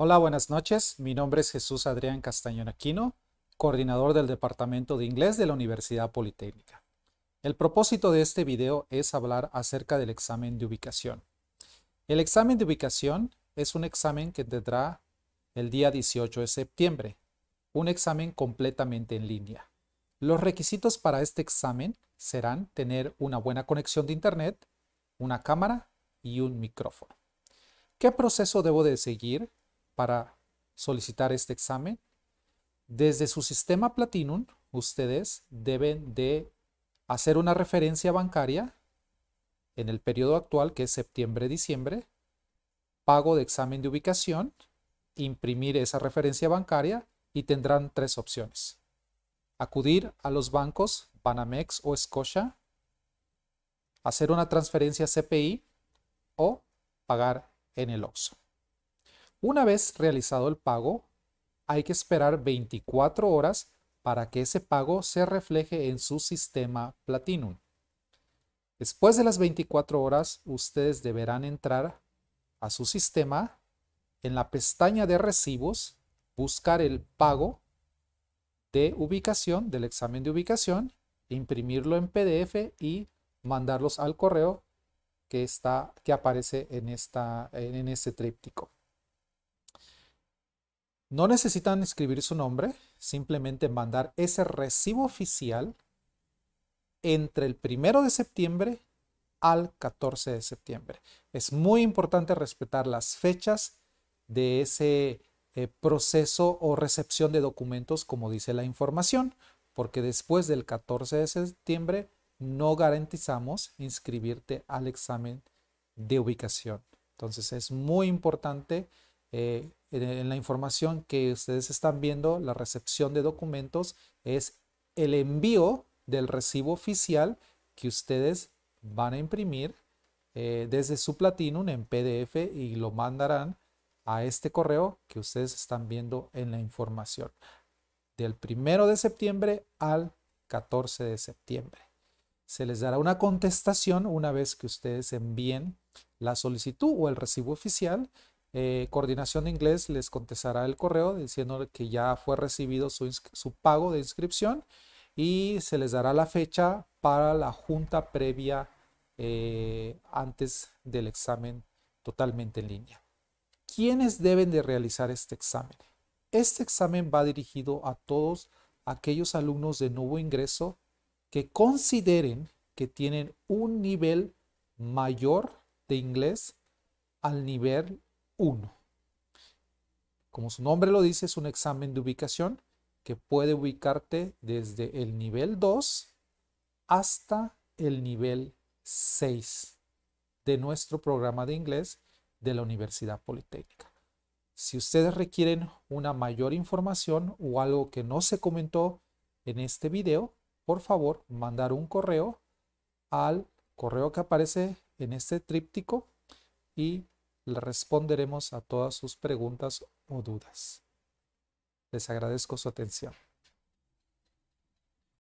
Hola, buenas noches. Mi nombre es Jesús Adrián Castañón Aquino, coordinador del Departamento de Inglés de la Universidad Politécnica. El propósito de este video es hablar acerca del examen de ubicación. El examen de ubicación es un examen que tendrá el día 18 de septiembre, un examen completamente en línea. Los requisitos para este examen serán tener una buena conexión de Internet, una cámara y un micrófono. ¿Qué proceso debo de seguir para solicitar este examen. Desde su sistema Platinum, ustedes deben de hacer una referencia bancaria en el periodo actual, que es septiembre-diciembre, pago de examen de ubicación, imprimir esa referencia bancaria y tendrán tres opciones. Acudir a los bancos panamex o Scotia, hacer una transferencia CPI o pagar en el OXO. Una vez realizado el pago, hay que esperar 24 horas para que ese pago se refleje en su sistema Platinum. Después de las 24 horas, ustedes deberán entrar a su sistema, en la pestaña de recibos, buscar el pago de ubicación, del examen de ubicación, imprimirlo en PDF y mandarlos al correo que, está, que aparece en, esta, en este tríptico. No necesitan escribir su nombre, simplemente mandar ese recibo oficial entre el primero de septiembre al 14 de septiembre. Es muy importante respetar las fechas de ese eh, proceso o recepción de documentos, como dice la información, porque después del 14 de septiembre no garantizamos inscribirte al examen de ubicación. Entonces es muy importante eh, en la información que ustedes están viendo, la recepción de documentos es el envío del recibo oficial que ustedes van a imprimir eh, desde su Platinum en PDF y lo mandarán a este correo que ustedes están viendo en la información. Del 1 de septiembre al 14 de septiembre. Se les dará una contestación una vez que ustedes envíen la solicitud o el recibo oficial eh, coordinación de inglés les contestará el correo diciendo que ya fue recibido su, su pago de inscripción y se les dará la fecha para la junta previa eh, antes del examen totalmente en línea. ¿Quiénes deben de realizar este examen? Este examen va dirigido a todos aquellos alumnos de nuevo ingreso que consideren que tienen un nivel mayor de inglés al nivel 1. Como su nombre lo dice, es un examen de ubicación que puede ubicarte desde el nivel 2 hasta el nivel 6 de nuestro programa de inglés de la Universidad Politécnica. Si ustedes requieren una mayor información o algo que no se comentó en este video, por favor, mandar un correo al correo que aparece en este tríptico y le responderemos a todas sus preguntas o dudas. Les agradezco su atención.